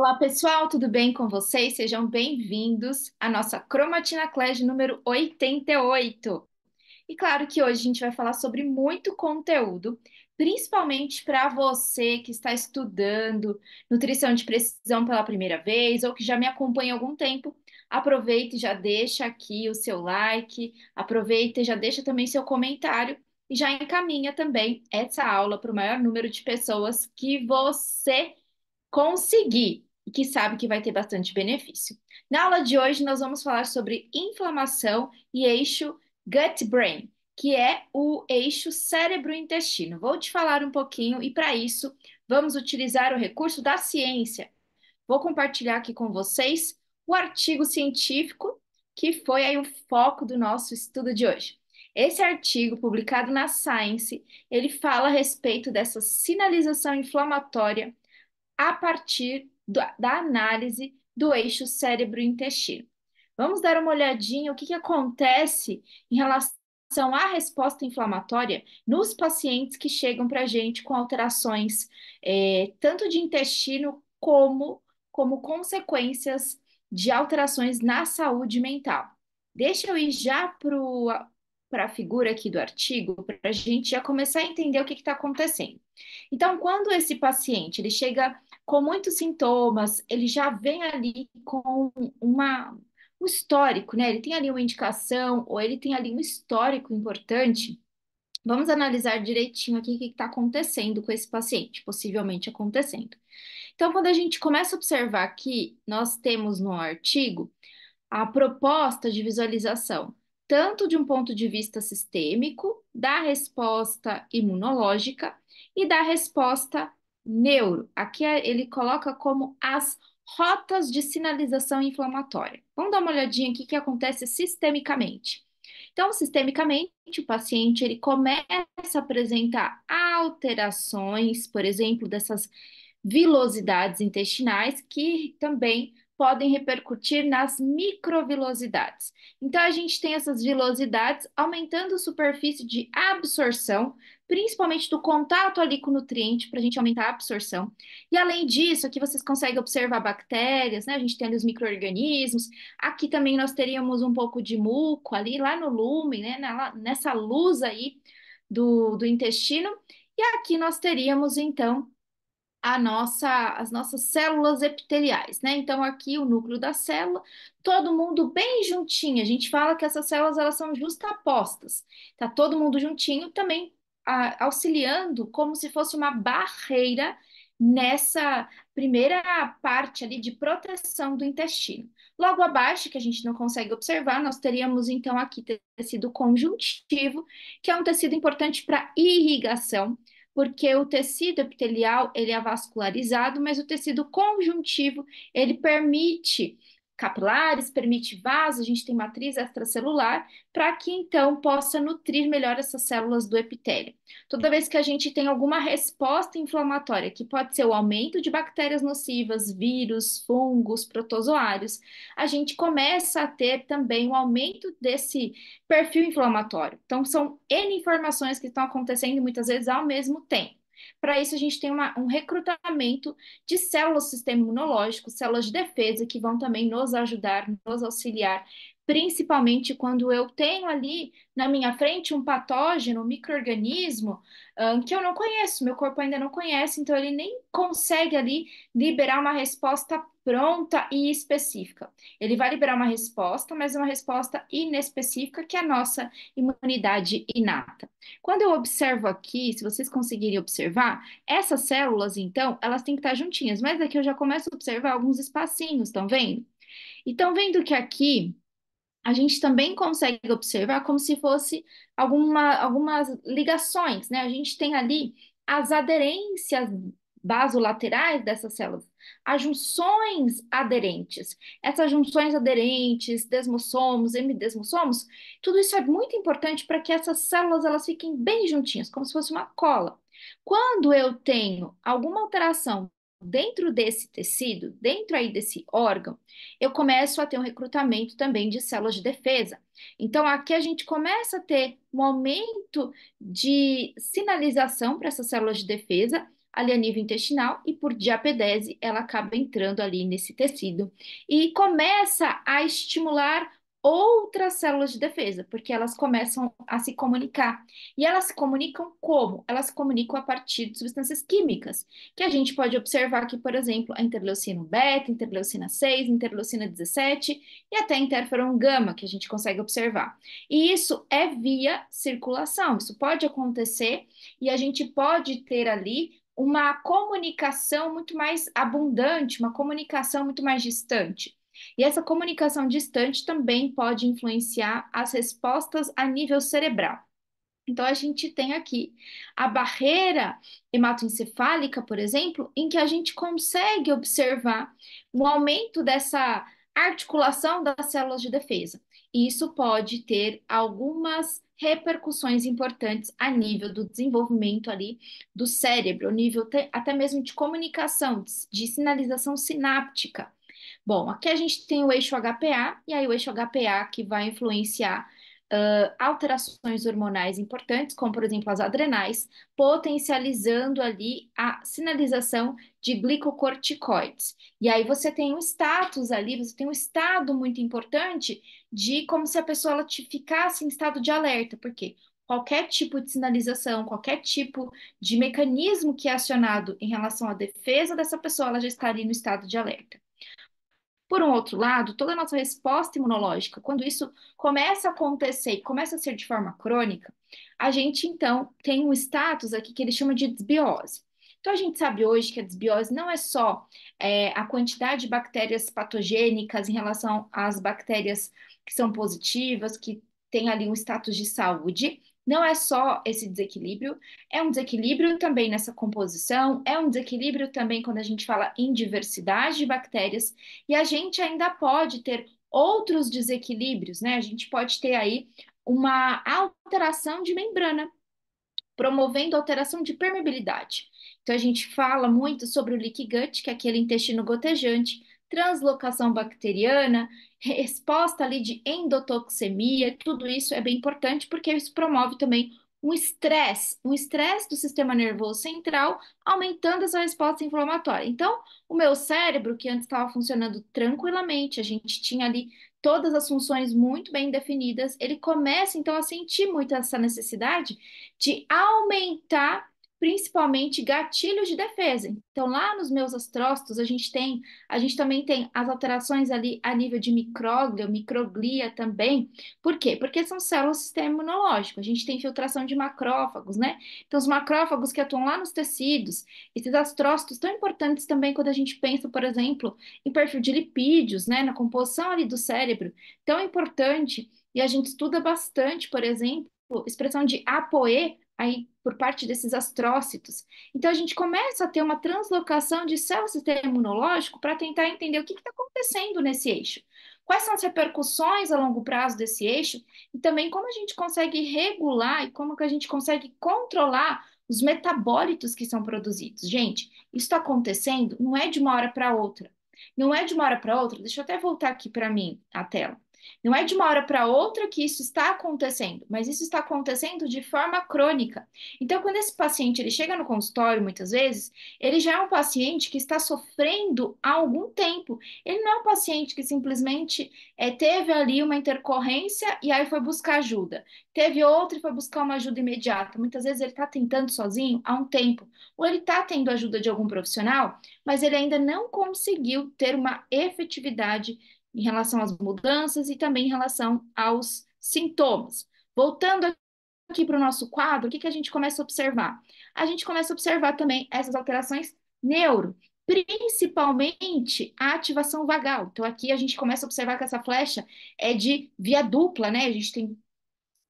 Olá, pessoal, tudo bem com vocês? Sejam bem-vindos à nossa Cromatina Clash número 88. E claro que hoje a gente vai falar sobre muito conteúdo, principalmente para você que está estudando nutrição de precisão pela primeira vez ou que já me acompanha há algum tempo. Aproveita e já deixa aqui o seu like, aproveita e já deixa também seu comentário e já encaminha também essa aula para o maior número de pessoas que você conseguir e que sabe que vai ter bastante benefício. Na aula de hoje, nós vamos falar sobre inflamação e eixo gut-brain, que é o eixo cérebro-intestino. Vou te falar um pouquinho e, para isso, vamos utilizar o recurso da ciência. Vou compartilhar aqui com vocês o artigo científico que foi aí o foco do nosso estudo de hoje. Esse artigo, publicado na Science, ele fala a respeito dessa sinalização inflamatória a partir da, análise do eixo cérebro-intestino. Vamos dar uma olhadinha o que, que acontece em relação à resposta inflamatória nos pacientes que chegam para a gente com alterações é, tanto de intestino como, como consequências de alterações na saúde mental. Deixa eu ir já para a figura aqui do artigo, para a gente já começar a entender o que está acontecendo. Então, quando esse paciente ele chega com muitos sintomas, ele já vem ali com uma, um histórico, né? Ele tem ali uma indicação, ou ele tem ali um histórico importante. Vamos analisar direitinho aqui o que está acontecendo com esse paciente, possivelmente acontecendo. Então, quando a gente começa a observar aqui, nós temos no artigo a proposta de visualização, tanto de um ponto de vista sistêmico, da resposta imunológica e da resposta neuro. Aqui é, ele coloca como as rotas de sinalização inflamatória. Vamos dar uma olhadinha aqui que acontece sistemicamente. Então, sistemicamente, o paciente ele começa a apresentar alterações, por exemplo, dessas vilosidades intestinais que também podem repercutir nas microvilosidades. Então, a gente tem essas vilosidades aumentando a superfície de absorção principalmente do contato ali com o nutriente, para a gente aumentar a absorção. E além disso, aqui vocês conseguem observar bactérias, né? A gente tem ali os micro-organismos. Aqui também nós teríamos um pouco de muco ali, lá no lume, né? nessa luz aí do, do intestino. E aqui nós teríamos, então, a nossa, as nossas células epiteliais, né? Então, aqui o núcleo da célula, todo mundo bem juntinho. A gente fala que essas células elas são justapostas, tá todo mundo juntinho também auxiliando como se fosse uma barreira nessa primeira parte ali de proteção do intestino. Logo abaixo, que a gente não consegue observar, nós teríamos então aqui tecido conjuntivo, que é um tecido importante para irrigação, porque o tecido epitelial ele é vascularizado, mas o tecido conjuntivo ele permite capilares, permite vasos, a gente tem matriz extracelular, para que então possa nutrir melhor essas células do epitélio. Toda vez que a gente tem alguma resposta inflamatória, que pode ser o aumento de bactérias nocivas, vírus, fungos, protozoários, a gente começa a ter também o um aumento desse perfil inflamatório. Então, são N informações que estão acontecendo muitas vezes ao mesmo tempo. Para isso, a gente tem uma, um recrutamento de células do sistema imunológico, células de defesa, que vão também nos ajudar, nos auxiliar, principalmente quando eu tenho ali na minha frente um patógeno, um microorganismo um, que eu não conheço, meu corpo ainda não conhece, então ele nem consegue ali liberar uma resposta pronta e específica. Ele vai liberar uma resposta, mas é uma resposta inespecífica, que é a nossa imunidade inata. Quando eu observo aqui, se vocês conseguirem observar, essas células, então, elas têm que estar juntinhas, mas aqui eu já começo a observar alguns espacinhos, estão vendo? Então vendo que aqui a gente também consegue observar como se fosse alguma, algumas ligações, né? A gente tem ali as aderências basolaterais dessas células, as junções aderentes. Essas junções aderentes, desmossomos, hemidesmossomos, tudo isso é muito importante para que essas células elas fiquem bem juntinhas, como se fosse uma cola. Quando eu tenho alguma alteração dentro desse tecido, dentro aí desse órgão, eu começo a ter um recrutamento também de células de defesa. Então, aqui a gente começa a ter um aumento de sinalização para essas células de defesa ali a nível intestinal e por diapedese ela acaba entrando ali nesse tecido e começa a estimular outras células de defesa, porque elas começam a se comunicar. E elas se comunicam como? Elas se comunicam a partir de substâncias químicas, que a gente pode observar aqui, por exemplo, a interleucina beta, interleucina 6, interleucina 17 e até interferon gama, que a gente consegue observar. E isso é via circulação, isso pode acontecer e a gente pode ter ali uma comunicação muito mais abundante, uma comunicação muito mais distante. E essa comunicação distante também pode influenciar as respostas a nível cerebral. Então, a gente tem aqui a barreira hematoencefálica, por exemplo, em que a gente consegue observar um aumento dessa articulação das células de defesa. E isso pode ter algumas repercussões importantes a nível do desenvolvimento ali do cérebro, o nível até mesmo de comunicação, de, de sinalização sináptica. Bom, aqui a gente tem o eixo HPA, e aí o eixo HPA que vai influenciar uh, alterações hormonais importantes, como por exemplo as adrenais, potencializando ali a sinalização de glicocorticoides. E aí você tem um status ali, você tem um estado muito importante de como se a pessoa ela ficasse em estado de alerta, porque qualquer tipo de sinalização, qualquer tipo de mecanismo que é acionado em relação à defesa dessa pessoa, ela já está ali no estado de alerta. Por um outro lado, toda a nossa resposta imunológica, quando isso começa a acontecer e começa a ser de forma crônica, a gente então tem um status aqui que ele chama de desbiose. Então, a gente sabe hoje que a desbiose não é só é, a quantidade de bactérias patogênicas em relação às bactérias que são positivas, que tem ali um status de saúde. Não é só esse desequilíbrio, é um desequilíbrio também nessa composição, é um desequilíbrio também quando a gente fala em diversidade de bactérias, e a gente ainda pode ter outros desequilíbrios, né? A gente pode ter aí uma alteração de membrana, promovendo alteração de permeabilidade. Então, a gente fala muito sobre o leaky gut, que é aquele intestino gotejante, translocação bacteriana, resposta ali de endotoxemia, tudo isso é bem importante porque isso promove também um estresse, um estresse do sistema nervoso central, aumentando essa resposta inflamatória. Então, o meu cérebro, que antes estava funcionando tranquilamente, a gente tinha ali todas as funções muito bem definidas, ele começa então a sentir muito essa necessidade de aumentar principalmente gatilhos de defesa. Então, lá nos meus astrócitos, a gente tem, a gente também tem as alterações ali a nível de micróglia, microglia também. Por quê? Porque são células do sistema imunológico. A gente tem infiltração de macrófagos, né? Então, os macrófagos que atuam lá nos tecidos, esses astrócitos tão importantes também quando a gente pensa, por exemplo, em perfil de lipídios, né? Na composição ali do cérebro, tão importante. E a gente estuda bastante, por exemplo, expressão de APOE, aí por parte desses astrócitos. Então a gente começa a ter uma translocação de seu sistema imunológico para tentar entender o que está acontecendo nesse eixo. Quais são as repercussões a longo prazo desse eixo e também como a gente consegue regular e como que a gente consegue controlar os metabólitos que são produzidos. Gente, isso está acontecendo não é de uma hora para outra. Não é de uma hora para outra. Deixa eu até voltar aqui para mim a tela. Não é de uma hora para outra que isso está acontecendo, mas isso está acontecendo de forma crônica. Então, quando esse paciente ele chega no consultório, muitas vezes, ele já é um paciente que está sofrendo há algum tempo. Ele não é um paciente que simplesmente é, teve ali uma intercorrência e aí foi buscar ajuda. Teve outra e foi buscar uma ajuda imediata. Muitas vezes ele está tentando sozinho há um tempo, ou ele está tendo ajuda de algum profissional, mas ele ainda não conseguiu ter uma efetividade em relação às mudanças e também em relação aos sintomas. Voltando aqui para o nosso quadro, o que, que a gente começa a observar? A gente começa a observar também essas alterações neuro, principalmente a ativação vagal. Então, aqui a gente começa a observar que essa flecha é de via dupla, né? A gente tem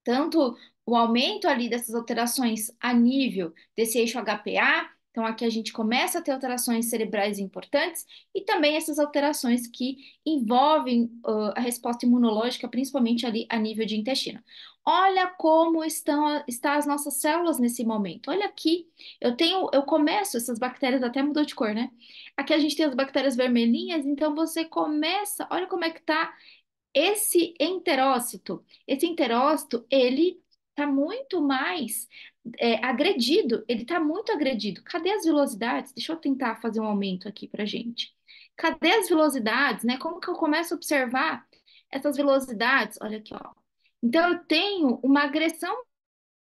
tanto o aumento ali dessas alterações a nível desse eixo HPA, então, aqui a gente começa a ter alterações cerebrais importantes e também essas alterações que envolvem uh, a resposta imunológica, principalmente ali a nível de intestino. Olha como estão está as nossas células nesse momento. Olha aqui, eu tenho, eu começo essas bactérias até mudou de cor, né? Aqui a gente tem as bactérias vermelhinhas, então você começa, olha como é que tá esse enterócito. Esse enterócito, ele está muito mais é, agredido, ele está muito agredido. Cadê as velocidades? Deixa eu tentar fazer um aumento aqui para gente. Cadê as velocidades, né? Como que eu começo a observar essas velocidades? Olha aqui, ó. Então, eu tenho uma agressão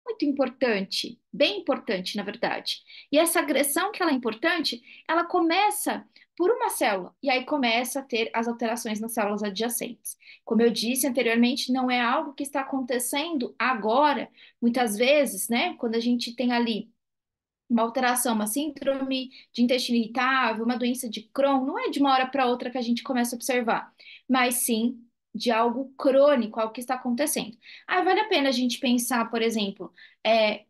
muito importante, bem importante, na verdade. E essa agressão que ela é importante, ela começa por uma célula, e aí começa a ter as alterações nas células adjacentes. Como eu disse anteriormente, não é algo que está acontecendo agora, muitas vezes, né? Quando a gente tem ali uma alteração, uma síndrome de intestino irritável, uma doença de Crohn, não é de uma hora para outra que a gente começa a observar, mas sim de algo crônico, algo que está acontecendo. Aí vale a pena a gente pensar, por exemplo, é,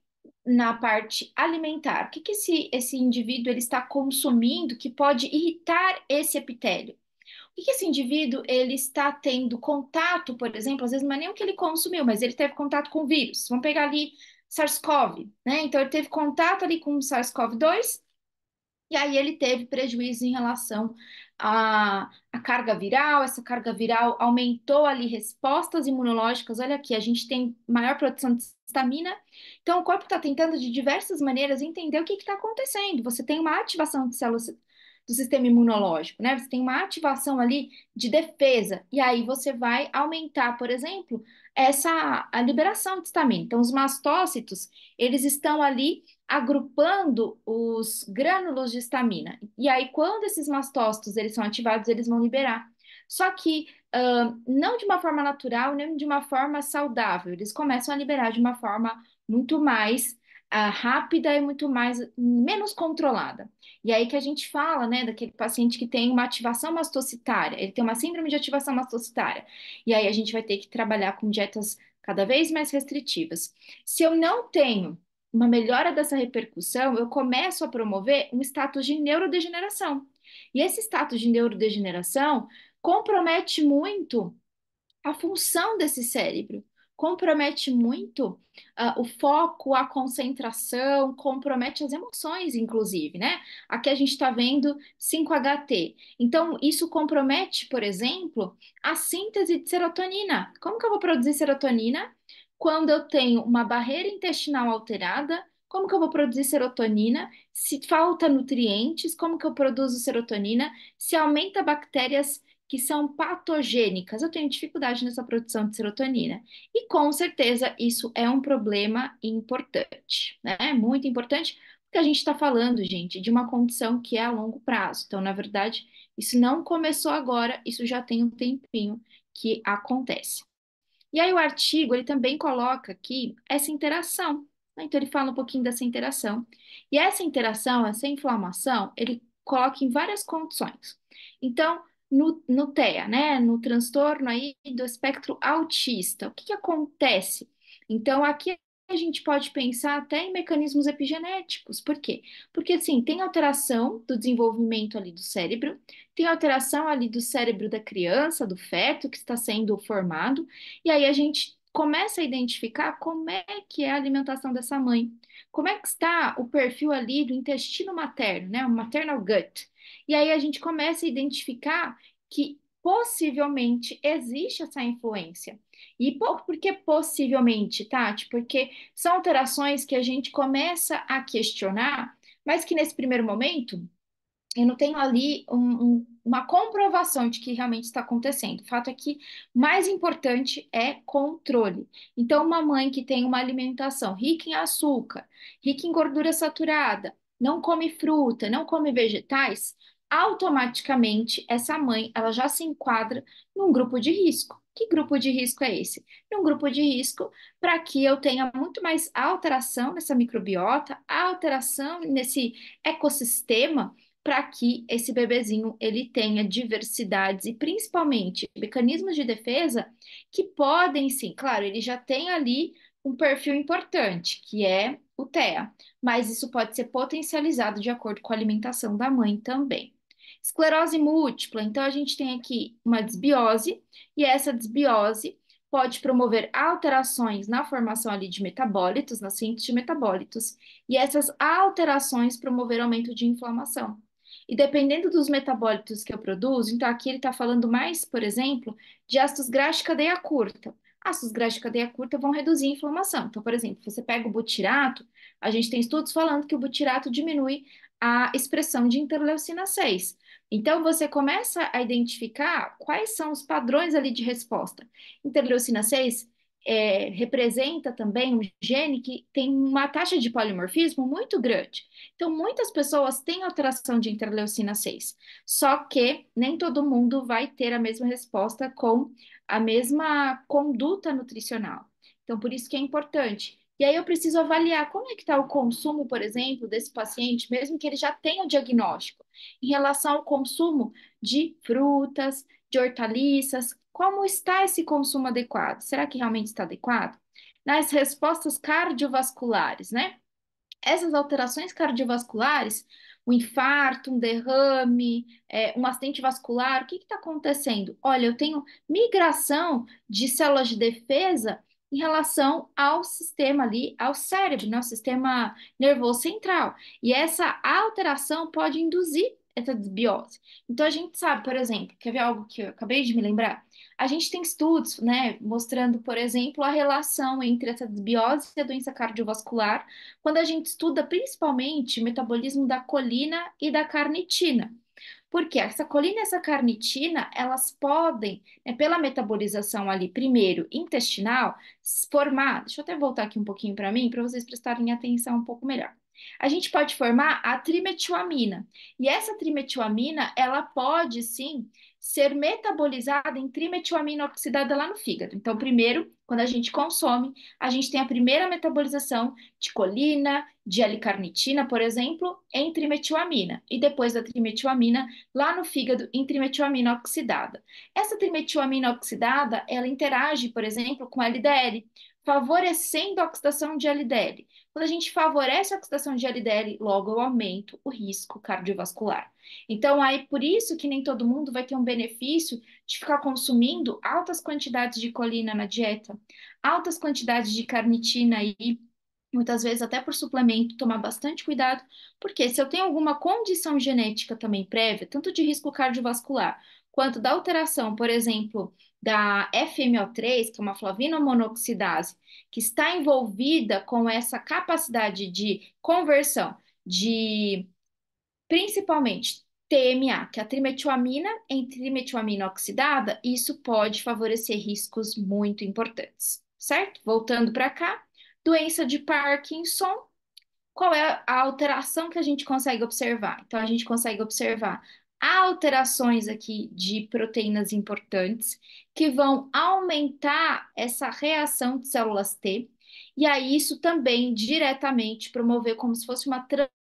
na parte alimentar? O que, que esse, esse indivíduo ele está consumindo que pode irritar esse epitélio? O que, que esse indivíduo ele está tendo contato, por exemplo, às vezes não é nem o que ele consumiu, mas ele teve contato com vírus. Vamos pegar ali SARS-CoV, né? Então ele teve contato ali com SARS-CoV-2 e aí ele teve prejuízo em relação à, à carga viral, essa carga viral aumentou ali respostas imunológicas. Olha aqui, a gente tem maior produção de histamina. Então, o corpo está tentando de diversas maneiras entender o que está acontecendo. Você tem uma ativação de células do sistema imunológico, né? Você tem uma ativação ali de defesa, e aí você vai aumentar, por exemplo, essa a liberação de histamina. Então, os mastócitos, eles estão ali agrupando os grânulos de estamina. E aí, quando esses mastócitos eles são ativados, eles vão liberar. Só que uh, não de uma forma natural, nem de uma forma saudável. Eles começam a liberar de uma forma muito mais uh, rápida e muito mais menos controlada. E aí que a gente fala, né, daquele paciente que tem uma ativação mastocitária, ele tem uma síndrome de ativação mastocitária. E aí a gente vai ter que trabalhar com dietas cada vez mais restritivas. Se eu não tenho uma melhora dessa repercussão, eu começo a promover um status de neurodegeneração. E esse status de neurodegeneração compromete muito a função desse cérebro, compromete muito uh, o foco, a concentração, compromete as emoções, inclusive, né? Aqui a gente está vendo 5-HT. Então, isso compromete, por exemplo, a síntese de serotonina. Como que eu vou produzir serotonina? quando eu tenho uma barreira intestinal alterada, como que eu vou produzir serotonina? Se falta nutrientes, como que eu produzo serotonina? Se aumenta bactérias que são patogênicas, eu tenho dificuldade nessa produção de serotonina. E com certeza isso é um problema importante, né? É muito importante, porque a gente está falando, gente, de uma condição que é a longo prazo. Então, na verdade, isso não começou agora, isso já tem um tempinho que acontece. E aí o artigo ele também coloca aqui essa interação. Né? Então ele fala um pouquinho dessa interação. E essa interação, essa inflamação, ele coloca em várias condições. Então, no, no TEA, né? no transtorno aí do espectro autista, o que, que acontece? Então, aqui a gente pode pensar até em mecanismos epigenéticos. Por quê? Porque, assim, tem alteração do desenvolvimento ali do cérebro, tem alteração ali do cérebro da criança, do feto que está sendo formado, e aí a gente começa a identificar como é que é a alimentação dessa mãe, como é que está o perfil ali do intestino materno, né, o maternal gut. E aí a gente começa a identificar que possivelmente existe essa influência. E por, por que possivelmente, Tati? Tá? Tipo, porque são alterações que a gente começa a questionar, mas que nesse primeiro momento eu não tenho ali um, um, uma comprovação de que realmente está acontecendo. O fato é que mais importante é controle. Então, uma mãe que tem uma alimentação rica em açúcar, rica em gordura saturada, não come fruta, não come vegetais, automaticamente essa mãe ela já se enquadra num grupo de risco. Que grupo de risco é esse? Num grupo de risco para que eu tenha muito mais alteração nessa microbiota, alteração nesse ecossistema para que esse bebezinho ele tenha diversidades e principalmente mecanismos de defesa que podem sim, claro, ele já tem ali um perfil importante, que é o TEA, mas isso pode ser potencializado de acordo com a alimentação da mãe também. Esclerose múltipla, então a gente tem aqui uma desbiose, e essa desbiose pode promover alterações na formação ali de metabólitos, nas síntese de metabólitos, e essas alterações promover aumento de inflamação. E dependendo dos metabólitos que eu produzo, então aqui ele está falando mais, por exemplo, de ácidos graxos de cadeia curta. Ácidos graxos de cadeia curta vão reduzir a inflamação. Então, por exemplo, você pega o butirato, a gente tem estudos falando que o butirato diminui a expressão de interleucina 6. Então, você começa a identificar quais são os padrões ali de resposta. Interleucina 6 é, representa também um gene que tem uma taxa de polimorfismo muito grande. Então, muitas pessoas têm alteração de interleucina 6, só que nem todo mundo vai ter a mesma resposta com a mesma conduta nutricional. Então, por isso que é importante e aí eu preciso avaliar como é que está o consumo, por exemplo, desse paciente, mesmo que ele já tenha o diagnóstico, em relação ao consumo de frutas, de hortaliças, como está esse consumo adequado? Será que realmente está adequado? Nas respostas cardiovasculares, né? Essas alterações cardiovasculares, um infarto, um derrame, é, um acidente vascular, o que está acontecendo? Olha, eu tenho migração de células de defesa em relação ao sistema ali, ao cérebro, né, ao sistema nervoso central. E essa alteração pode induzir essa desbiose. Então a gente sabe, por exemplo, quer ver algo que eu acabei de me lembrar? A gente tem estudos, né, mostrando, por exemplo, a relação entre essa desbiose e a doença cardiovascular, quando a gente estuda principalmente o metabolismo da colina e da carnitina. Porque essa colina e essa carnitina, elas podem, né, pela metabolização ali, primeiro intestinal, formar. Deixa eu até voltar aqui um pouquinho para mim, para vocês prestarem atenção um pouco melhor. A gente pode formar a trimetilamina. E essa trimetilamina, ela pode sim ser metabolizada em trimetilamina oxidada lá no fígado. Então, primeiro, quando a gente consome, a gente tem a primeira metabolização de colina, de L-carnitina, por exemplo, em trimetilamina. E depois da trimetilamina, lá no fígado, em trimetilamina oxidada. Essa trimetilamina oxidada, ela interage, por exemplo, com LDL, favorecendo a oxidação de LDL. Quando a gente favorece a oxidação de LDL, logo eu aumento o risco cardiovascular. Então, aí por isso que nem todo mundo vai ter um benefício de ficar consumindo altas quantidades de colina na dieta, altas quantidades de carnitina e muitas vezes até por suplemento, tomar bastante cuidado, porque se eu tenho alguma condição genética também prévia, tanto de risco cardiovascular quanto da alteração, por exemplo, da FMO3, que é uma flavinomonoxidase, que está envolvida com essa capacidade de conversão de principalmente TMA, que é a trimetilamina em trimetilamina oxidada, isso pode favorecer riscos muito importantes, certo? Voltando para cá, doença de Parkinson, qual é a alteração que a gente consegue observar? Então, a gente consegue observar alterações aqui de proteínas importantes que vão aumentar essa reação de células T, e aí isso também diretamente promover como se fosse uma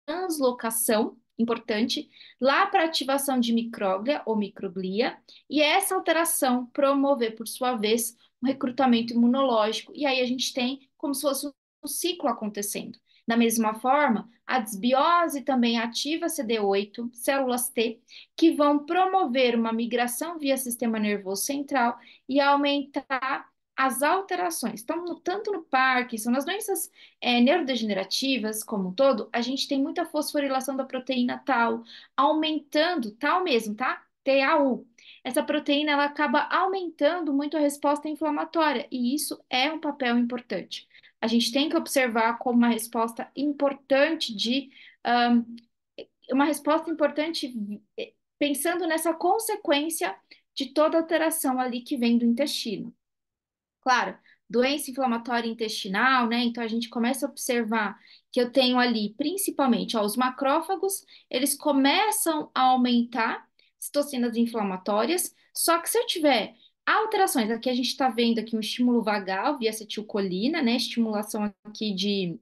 translocação importante, lá para ativação de micróglia ou microglia, e é essa alteração promover, por sua vez, um recrutamento imunológico. E aí a gente tem como se fosse um ciclo acontecendo. Da mesma forma, a desbiose também ativa CD8, células T, que vão promover uma migração via sistema nervoso central e aumentar as alterações. Então, no, tanto no Parkinson, nas doenças é, neurodegenerativas como um todo, a gente tem muita fosforilação da proteína tal, aumentando, tal mesmo, tá? TAU. Essa proteína ela acaba aumentando muito a resposta inflamatória, e isso é um papel importante. A gente tem que observar como uma resposta importante de. Um, uma resposta importante pensando nessa consequência de toda alteração ali que vem do intestino claro, doença inflamatória intestinal, né? Então a gente começa a observar que eu tenho ali, principalmente, ó, os macrófagos, eles começam a aumentar citocinas inflamatórias, só que se eu tiver alterações, aqui a gente está vendo aqui um estímulo vagal via acetilcolina, né? Estimulação aqui de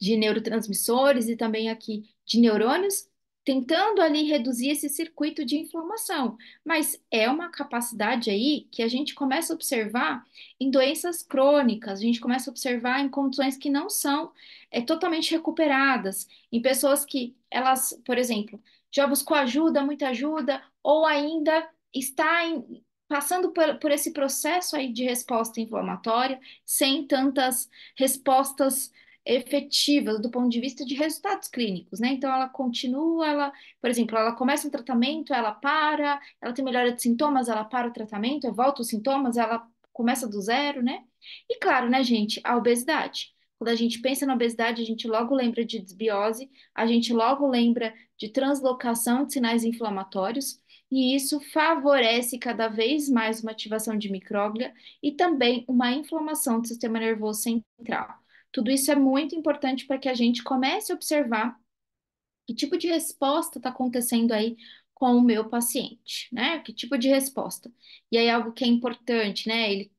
de neurotransmissores e também aqui de neurônios, tentando ali reduzir esse circuito de inflamação. Mas é uma capacidade aí que a gente começa a observar em doenças crônicas, a gente começa a observar em condições que não são é, totalmente recuperadas, em pessoas que elas, por exemplo, já buscou ajuda, muita ajuda, ou ainda está em, passando por, por, esse processo aí de resposta inflamatória, sem tantas respostas efetivas do ponto de vista de resultados clínicos, né? Então ela continua, ela, por exemplo, ela começa um tratamento, ela para, ela tem melhora de sintomas, ela para o tratamento, volta os sintomas, ela começa do zero, né? E claro, né, gente, a obesidade. Quando a gente pensa na obesidade, a gente logo lembra de desbiose, a gente logo lembra de translocação de sinais inflamatórios, e isso favorece cada vez mais uma ativação de micróglia e também uma inflamação do sistema nervoso central. Tudo isso é muito importante para que a gente comece a observar que tipo de resposta está acontecendo aí com o meu paciente, né? Que tipo de resposta? E aí algo que é importante, né? Ele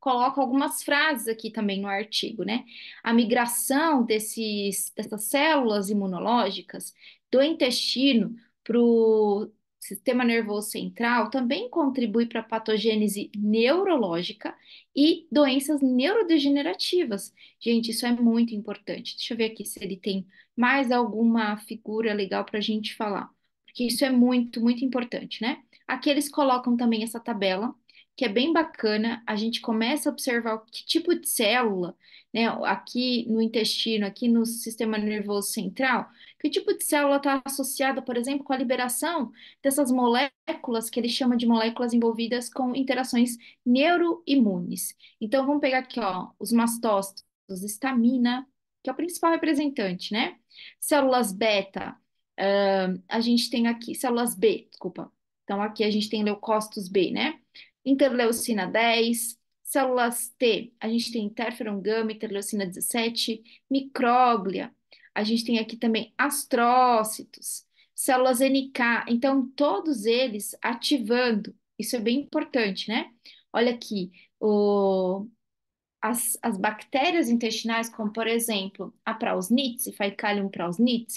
coloca algumas frases aqui também no artigo, né? A migração desses, dessas células imunológicas do intestino para o sistema nervoso central também contribui para a patogênese neurológica e doenças neurodegenerativas. Gente, isso é muito importante. Deixa eu ver aqui se ele tem mais alguma figura legal para a gente falar, porque isso é muito, muito importante, né? Aqui eles colocam também essa tabela, que é bem bacana. A gente começa a observar que tipo de célula, né, aqui no intestino, aqui no sistema nervoso central, que tipo de célula está associada, por exemplo, com a liberação dessas moléculas que ele chama de moléculas envolvidas com interações neuroimunes? Então, vamos pegar aqui, ó, os mastócitos, estamina, que é o principal representante, né? Células beta, uh, a gente tem aqui, células B, desculpa. Então, aqui a gente tem leucócitos B, né? Interleucina 10, células T, a gente tem interferon gama, interleucina 17, micróglia, a gente tem aqui também astrócitos, células NK, então todos eles ativando, isso é bem importante, né? Olha aqui, o, as, as bactérias intestinais, como por exemplo a prausnitz Faecalium prausnitz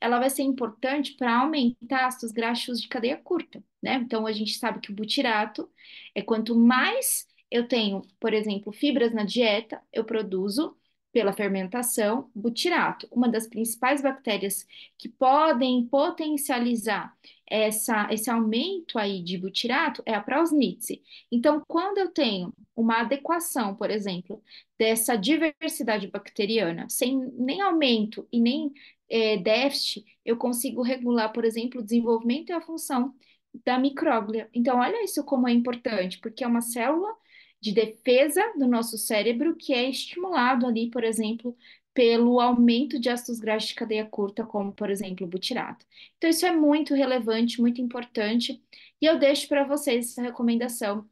ela vai ser importante para aumentar os graxos de cadeia curta, né? Então a gente sabe que o butirato é quanto mais eu tenho, por exemplo, fibras na dieta, eu produzo pela fermentação, butirato, uma das principais bactérias que podem potencializar essa, esse aumento aí de butirato é a Prausnitz. Então, quando eu tenho uma adequação, por exemplo, dessa diversidade bacteriana, sem nem aumento e nem é, déficit, eu consigo regular, por exemplo, o desenvolvimento e a função da micróglia. Então, olha isso como é importante, porque é uma célula de defesa do nosso cérebro, que é estimulado ali, por exemplo, pelo aumento de ácidos graxos de cadeia curta, como, por exemplo, o butirato. Então, isso é muito relevante, muito importante, e eu deixo para vocês essa recomendação,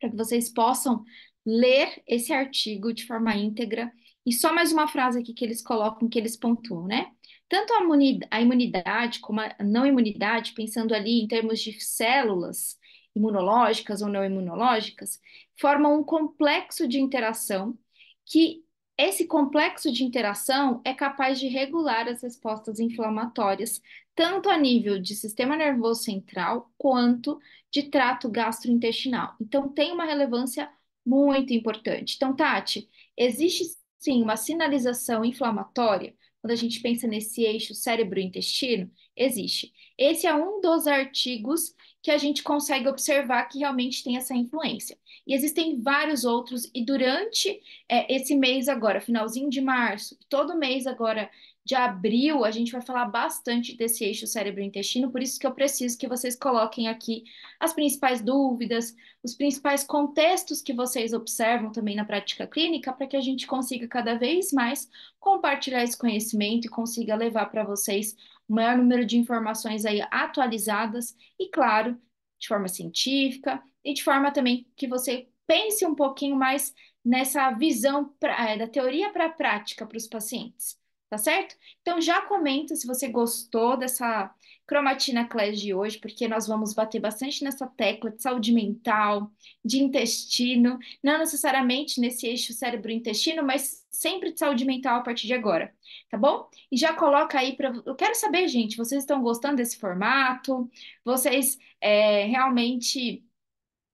para que vocês possam ler esse artigo de forma íntegra. E só mais uma frase aqui que eles colocam, que eles pontuam, né? Tanto a imunidade como a não imunidade, pensando ali em termos de células, imunológicas ou não imunológicas, formam um complexo de interação que esse complexo de interação é capaz de regular as respostas inflamatórias, tanto a nível de sistema nervoso central quanto de trato gastrointestinal. Então, tem uma relevância muito importante. Então, Tati, existe sim uma sinalização inflamatória quando a gente pensa nesse eixo cérebro-intestino? Existe. Esse é um dos artigos que a gente consegue observar que realmente tem essa influência. E existem vários outros, e durante é, esse mês agora, finalzinho de março, todo mês agora de abril, a gente vai falar bastante desse eixo cérebro-intestino, por isso que eu preciso que vocês coloquem aqui as principais dúvidas, os principais contextos que vocês observam também na prática clínica, para que a gente consiga cada vez mais compartilhar esse conhecimento e consiga levar para vocês o maior número de informações aí atualizadas e, claro, de forma científica e de forma também que você pense um pouquinho mais nessa visão pra, eh, da teoria para a prática para os pacientes, tá certo? Então já comenta se você gostou dessa Cromatina Class de hoje, porque nós vamos bater bastante nessa tecla de saúde mental, de intestino, não necessariamente nesse eixo cérebro-intestino, mas sempre de saúde mental a partir de agora, tá bom? E já coloca aí para. Eu quero saber, gente, vocês estão gostando desse formato? Vocês é, realmente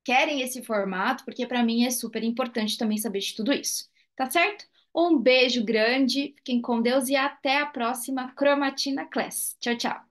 querem esse formato? Porque para mim é super importante também saber de tudo isso, tá certo? Um beijo grande, fiquem com Deus e até a próxima Cromatina Class. Tchau, tchau!